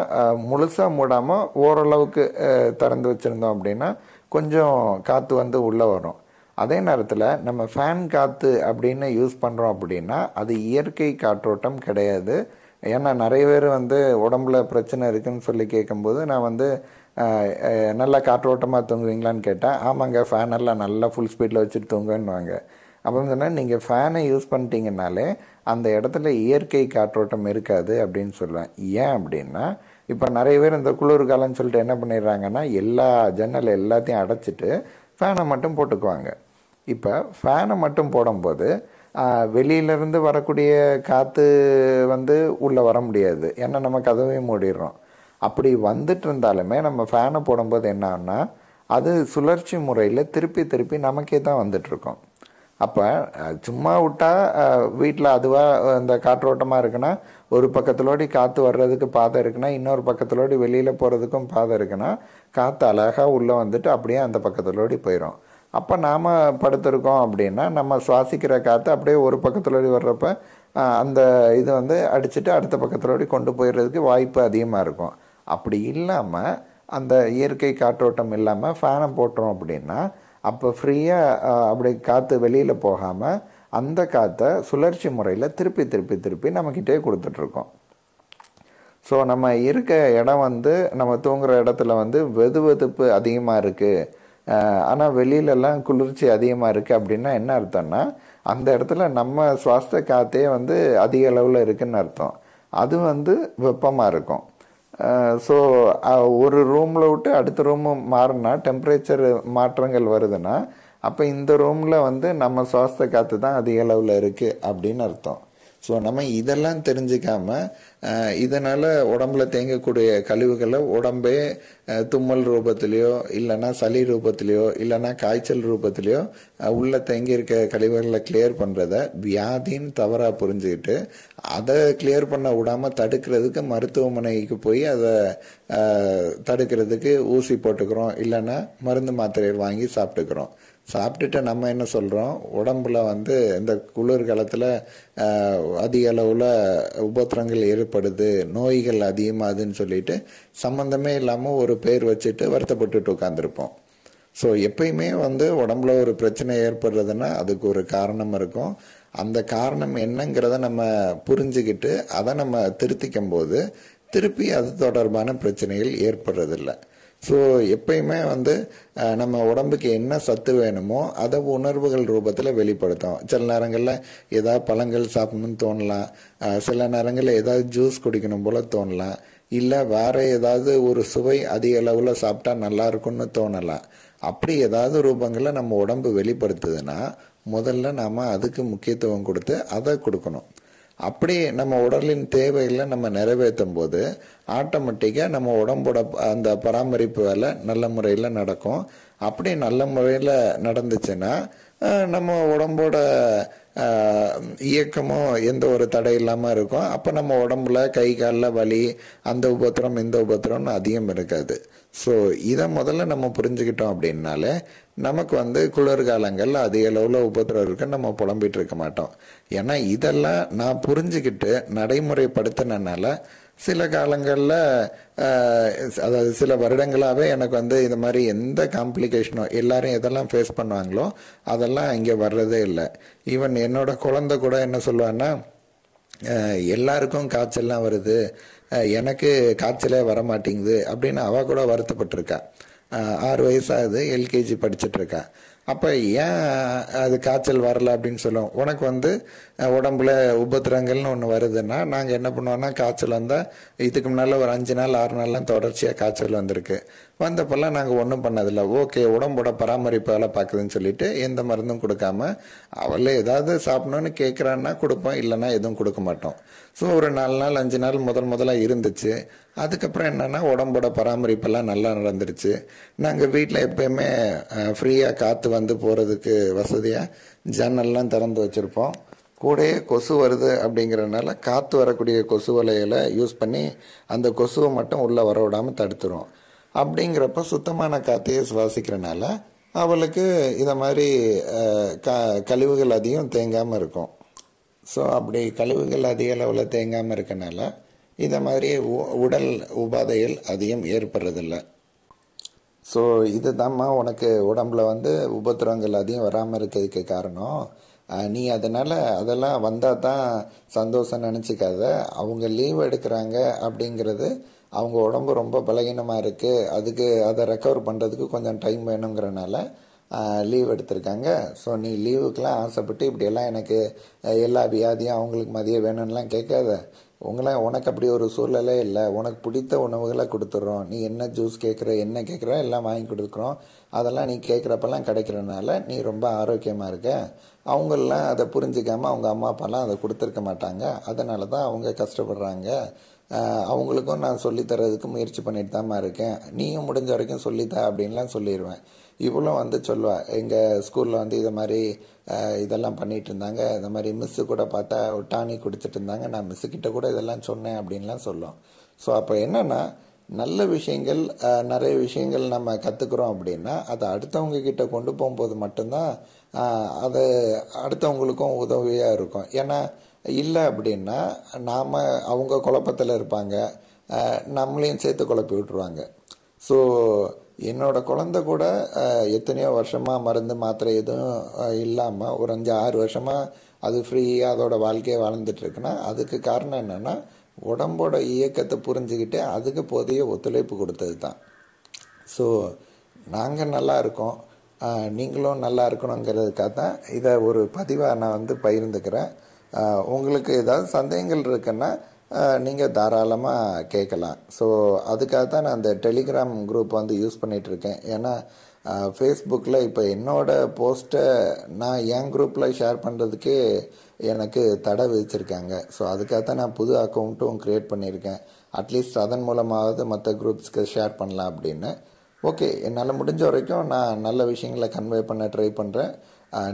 முழுசாக மூடாமல் ஓரளவுக்கு திறந்து வச்சுருந்தோம் அப்படின்னா கொஞ்சம் காற்று வந்து உள்ளே வரும் அதே நேரத்தில் நம்ம ஃபேன் காற்று அப்படின்னு யூஸ் பண்ணுறோம் அப்படின்னா அது இயற்கை காற்றோட்டம் கிடையாது ஏன்னா நிறைய பேர் வந்து உடம்புல பிரச்சனை இருக்குதுன்னு சொல்லி கேட்கும்போது நான் வந்து நல்லா காற்றோட்டமாக தூங்குவீங்களான்னு கேட்டேன் ஆமாங்க ஃபேனெல்லாம் நல்லா ஃபுல் ஸ்பீடில் வச்சுட்டு தூங்குன்னுவாங்க அப்புறம் சொன்னால் நீங்கள் ஃபேனை யூஸ் பண்ணிட்டீங்கனாலே அந்த இடத்துல இயற்கை காற்றோட்டம் இருக்காது அப்படின்னு சொல்லுவேன் ஏன் அப்படின்னா இப்போ நிறைய பேர் இந்த குளிர் காலம்னு சொல்லிட்டு என்ன பண்ணிடுறாங்கன்னா எல்லா ஜன்னல் எல்லாத்தையும் அடைச்சிட்டு ஃபேனை மட்டும் போட்டுக்குவாங்க இப்போ ஃபேனை மட்டும் போடும்போது வெளியிலேருந்து வரக்கூடிய காற்று வந்து உள்ளே வர முடியாது ஏன்னா நம்ம கதவையே மூடிடுறோம் அப்படி வந்துட்டு இருந்தாலுமே நம்ம ஃபேனை போடும்போது என்னன்னா அது சுழற்சி முறையில் திருப்பி திருப்பி நமக்கே தான் வந்துட்ருக்கோம் அப்போ சும்மா விட்டால் வீட்டில் அதுவாக இந்த காற்றோட்டமாக இருக்குன்னா ஒரு பக்கத்திலோடி காற்று வர்றதுக்கு பாதை இருக்குன்னா இன்னொரு பக்கத்திலோடி வெளியில் போகிறதுக்கும் பாதை இருக்குன்னா காற்று அழகாக உள்ளே வந்துட்டு அப்படியே அந்த பக்கத்திலோடி போயிடும் அப்போ நாம் படுத்திருக்கோம் அப்படின்னா நம்ம சுவாசிக்கிற காற்று அப்படியே ஒரு பக்கத்துலடி வர்றப்ப அந்த இது வந்து அடிச்சுட்டு அடுத்த பக்கத்துலடி கொண்டு போயிடுறதுக்கு வாய்ப்பு அதிகமாக இருக்கும் அப்படி இல்லாமல் அந்த இயற்கை காற்றோட்டம் இல்லாமல் ஃபேனை போட்டோம் அப்படின்னா அப்போ ஃப்ரீயாக அப்படி காற்று வெளியில் போகாமல் அந்த காற்றை சுழற்சி முறையில் திருப்பி திருப்பி திருப்பி நம்மக்கிட்டே கொடுத்துட்ருக்கோம் ஸோ நம்ம இருக்க இடம் வந்து நம்ம தூங்குகிற இடத்துல வந்து வெது வெதுப்பு அதிகமாக இருக்குது ஆனால் வெளியிலலாம் குளிர்ச்சி அதிகமாக இருக்குது அப்படின்னா என்ன அர்த்தம்னா அந்த இடத்துல நம்ம சுவாச காற்றே வந்து அதிக அளவில் இருக்குதுன்னு அர்த்தம் அது வந்து வெப்பமாக இருக்கும் ஸோ ஒரு ரூமில் விட்டு அடுத்த ரூமு மாறினா டெம்பரேச்சர் மாற்றங்கள் வருதுன்னா அப்போ இந்த ரூமில் வந்து நம்ம சுவாச காற்று தான் அதிக அளவில் இருக்குது அப்படின்னு அர்த்தம் ஸோ நம்ம இதெல்லாம் தெரிஞ்சுக்காம இதனால் உடம்புல தேங்கக்கூடிய கழிவுகளை உடம்பே தும்மல் ரூபத்திலையோ இல்லைன்னா சளி ரூபத்திலையோ இல்லைன்னா காய்ச்சல் ரூபத்திலையோ உள்ளே தேங்கியிருக்க கழிவுகளை கிளியர் பண்ணுறத வியாதின்னு தவறாக புரிஞ்சுக்கிட்டு அதை கிளியர் பண்ண விடாமல் தடுக்கிறதுக்கு மருத்துவமனைக்கு போய் அதை தடுக்கிறதுக்கு ஊசி போட்டுக்கிறோம் இல்லைன்னா மருந்து மாத்திரைகள் வாங்கி சாப்பிட்டுக்கிறோம் சாப்பிட்டுட்டு நம்ம என்ன சொல்கிறோம் உடம்புல வந்து இந்த குளிர்காலத்தில் அதிக அளவில் உபத்திரங்கள் ஏற்படுது நோய்கள் அதிகமாகுதுன்னு சொல்லிட்டு சம்மந்தமே இல்லாமல் ஒரு பேர் வச்சுட்டு வருத்தப்பட்டுட்டு உட்காந்துருப்போம் ஸோ எப்பயுமே வந்து உடம்புல ஒரு பிரச்சனை ஏற்படுறதுன்னா அதுக்கு ஒரு காரணம் இருக்கும் அந்த காரணம் என்னங்கிறத நம்ம புரிஞ்சுக்கிட்டு அதை நம்ம திருத்திக்கும் போது திருப்பி அது தொடர்பான பிரச்சனைகள் ஏற்படுறதில்லை ஸோ எப்பயுமே வந்து நம்ம உடம்புக்கு என்ன சத்து வேணுமோ அதை உணர்வுகள் ரூபத்தில் வெளிப்படுத்தும் சில நேரங்களில் ஏதாவது பழங்கள் சாப்பிடணும்னு தோணலாம் சில நேரங்களில் ஏதாவது ஜூஸ் குடிக்கணும் போல் தோணலாம் இல்லை வேறு ஏதாவது ஒரு சுவை அதிக அளவில் சாப்பிட்டா நல்லா இருக்கும்னு தோணலாம் அப்படி ஏதாவது ரூபங்களில் நம்ம உடம்பு வெளிப்படுத்துதுன்னா முதல்ல நாம் அதுக்கு முக்கியத்துவம் கொடுத்து அதை கொடுக்கணும் அப்படி நம்ம உடலின் தேவைகளை நம்ம நிறைவேற்றும் போது ஆட்டோமேட்டிக்காக நம்ம உடம்போட அந்த பராமரிப்பு வேலை நல்ல முறையில் நடக்கும் அப்படி நல்ல முறையில் நடந்துச்சுன்னா நம்ம உடம்போட இயக்கமும் எந்த ஒரு தடை இல்லாமல் இருக்கும் அப்போ நம்ம உடம்புல கை காலில் வலி அந்த உபத்திரம் இந்த உபத்திரம்னு அதிகம் இருக்காது ஸோ இதை முதல்ல நம்ம புரிஞ்சுக்கிட்டோம் அப்படின்னாலே நமக்கு வந்து குளிர்காலங்கள் அதிக அளவில் உபத்திரம் இருக்குன்னு நம்ம புலம்பிகிட்டு இருக்க மாட்டோம் ஏன்னா இதெல்லாம் நான் புரிஞ்சுக்கிட்டு நடைமுறைப்படுத்தினால சில காலங்களில் அதாவது சில வருடங்களாகவே எனக்கு வந்து இந்த மாதிரி எந்த காம்ப்ளிகேஷனோ எல்லாரும் எதெல்லாம் ஃபேஸ் பண்ணுவாங்களோ அதெல்லாம் இங்கே வர்றதே இல்லை ஈவன் என்னோடய குழந்த கூட என்ன சொல்லுவான்னா எல்லாருக்கும் காய்ச்சல்லாம் வருது எனக்கு காய்ச்சலே வர மாட்டேங்குது அப்படின்னு அவள் கூட வருத்தப்பட்டிருக்கா ஆறு வயசாகுது எல்கேஜி படிச்சுட்ருக்கா அப்போ ஏன் அது காய்ச்சல் வரல அப்படின்னு சொல்லுவோம் உனக்கு வந்து உடம்புல உபத்திரங்கள்னு ஒன்று வருதுன்னா நாங்கள் என்ன பண்ணுவோன்னா காய்ச்சல் வந்தால் இதுக்கு முன்னால் ஒரு அஞ்சு நாள் ஆறு நாள்லாம் தொடர்ச்சியாக காய்ச்சல் வந்திருக்கு வந்தப்பெல்லாம் நாங்கள் ஒன்றும் பண்ணதில்லை ஓகே உடம்போட பராமரிப்பால் பார்க்குதுன்னு சொல்லிட்டு எந்த மருந்தும் கொடுக்காம அவள் ஏதாவது சாப்பிடணும்னு கேட்குறான்னா கொடுப்போம் இல்லைன்னா எதுவும் கொடுக்க மாட்டோம் ஸோ ஒரு நாலு நாள் அஞ்சு நாள் முதல் முதலாக இருந்துச்சு அதுக்கப்புறம் என்னென்னா உடம்போட பராமரிப்பெல்லாம் நல்லா நடந்துருச்சு நாங்கள் வீட்டில் எப்பயுமே ஃப்ரீயாக காற்று வந்து போகிறதுக்கு வசதியாக ஜன்னல்லாம் திறந்து வச்சுருப்போம் கூடயே கொசு வருது அப்படிங்கிறனால காற்று வரக்கூடிய கொசு வலையில் யூஸ் பண்ணி அந்த கொசுவை மட்டும் உள்ளே வர விடாமல் தடுத்துரும் அப்படிங்கிறப்ப சுத்தமான காற்றையே சுவாசிக்கிறனால அவளுக்கு இதை மாதிரி க கழிவுகள் அதிகம் தேங்காமல் இருக்கும் ஸோ அப்படி கழிவுகள் அதிக அளவில் தேங்காமல் இருக்கனால இதை மாதிரி உடல் உபாதைகள் அதிகம் ஏற்படுறதில்ல ஸோ இது தாம்மா உனக்கு உடம்புல வந்து உபத்திரங்கள் அதிகம் வராமல் இருக்கிறதுக்கு காரணம் நீ அதனால் அதெல்லாம் வந்தால் தான் சந்தோஷம் நினச்சிக்காத அவங்க லீவ் எடுக்கிறாங்க அப்படிங்கிறது அவங்க உடம்பு ரொம்ப பலகீனமாக இருக்குது அதுக்கு அதை ரெக்கவர் பண்ணுறதுக்கு கொஞ்சம் டைம் வேணுங்கிறனால லீவ் எடுத்திருக்காங்க ஸோ நீ லீவுக்கெலாம் ஆசைப்பட்டு இப்படியெல்லாம் எனக்கு எல்லா வியாதியும் அவங்களுக்கு மதியம் வேணும்லாம் கேட்காத உங்களாம் உனக்கு அப்படி ஒரு சூழலே இல்லை உனக்கு பிடித்த உணவுகளை கொடுத்துட்றோம் நீ என்ன ஜூஸ் கேட்குற என்ன கேட்குற எல்லாம் வாங்கி கொடுக்குறோம் அதெல்லாம் நீ கேட்குறப்பெல்லாம் கிடைக்கிறனால நீ ரொம்ப ஆரோக்கியமாக இருக்க அவங்களெலாம் அதை புரிஞ்சிக்காமல் அவங்க அம்மா அப்பாலாம் அதை கொடுத்துருக்க மாட்டாங்க அதனால தான் அவங்க கஷ்டப்படுறாங்க அவங்களுக்கும் நான் சொல்லித்தரதுக்கு முயற்சி பண்ணிட்டு தான் இருக்கேன் நீயும் முடிஞ்ச வரைக்கும் சொல்லித்த அப்படின்லாம் சொல்லிடுவேன் இவ்வளோ வந்து சொல்லுவாள் எங்கள் ஸ்கூலில் வந்து இதை மாதிரி இதெல்லாம் பண்ணிகிட்டு இருந்தாங்க இந்த மாதிரி மிஸ்ஸு கூட பார்த்தா டானி குடிச்சிட்டு இருந்தாங்க நான் மிஸ்ஸுக்கிட்ட கூட இதெல்லாம் சொன்னேன் அப்படின்லாம் சொல்லும் ஸோ அப்போ என்னென்னா நல்ல விஷயங்கள் நிறைய விஷயங்கள் நம்ம கற்றுக்குறோம் அப்படின்னா அதை அடுத்தவங்க கிட்ட கொண்டு போகும்போது மட்டும்தான் அது அடுத்தவங்களுக்கும் உதவியாக இருக்கும் ஏன்னா இல்லை அப்படின்னா நாம் அவங்க குழப்பத்தில் இருப்பாங்க நம்மளையும் சேர்த்து குழப்பி விட்டுருவாங்க ஸோ என்னோடய குழந்த கூட எத்தனையோ வருஷமாக மருந்து மாத்திரை எதுவும் இல்லாமல் ஒரு அஞ்சு ஆறு வருஷமாக அது ஃப்ரீயாக அதோட வாழ்க்கையை வாழ்ந்துட்டுருக்குன்னா அதுக்கு காரணம் என்னென்னா உடம்போட இயக்கத்தை புரிஞ்சுக்கிட்டு அதுக்கு போதிய ஒத்துழைப்பு கொடுத்தது தான் ஸோ நாங்கள் நல்லா இருக்கோம் நீங்களும் நல்லா இருக்கணுங்கிறதுக்காக தான் இதை ஒரு பதிவாக நான் வந்து பகிர்ந்துக்கிறேன் உங்களுக்கு ஏதாவது சந்தேகங்கள் இருக்குன்னா நீங்கள் தாராளமாக கேட்கலாம் ஸோ அதுக்காக தான் நான் அந்த டெலிகிராம் குரூப் வந்து யூஸ் பண்ணிகிட்ருக்கேன் ஏன்னா ஃபேஸ்புக்கில் இப்போ என்னோடய போஸ்ட்டை நான் என் குரூப்பில் ஷேர் பண்ணுறதுக்கே எனக்கு தடை விதிச்சிருக்காங்க ஸோ அதுக்காக தான் நான் புது அக்கௌண்ட்டும் க்ரியேட் பண்ணியிருக்கேன் அட்லீஸ்ட் அதன் மூலமாவது மற்ற குரூப்ஸ்க்கு ஷேர் பண்ணலாம் அப்படின்னு ஓகே என்னால் முடிஞ்ச வரைக்கும் நான் நல்ல விஷயங்களை கன்வே பண்ண ட்ரை பண்ணுறேன்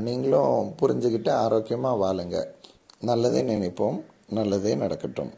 நீங்களும் புரிஞ்சுக்கிட்டு ஆரோக்கியமாக வாழுங்க நல்லதை நினைப்போம் நல்லதே நடக்கட்டும்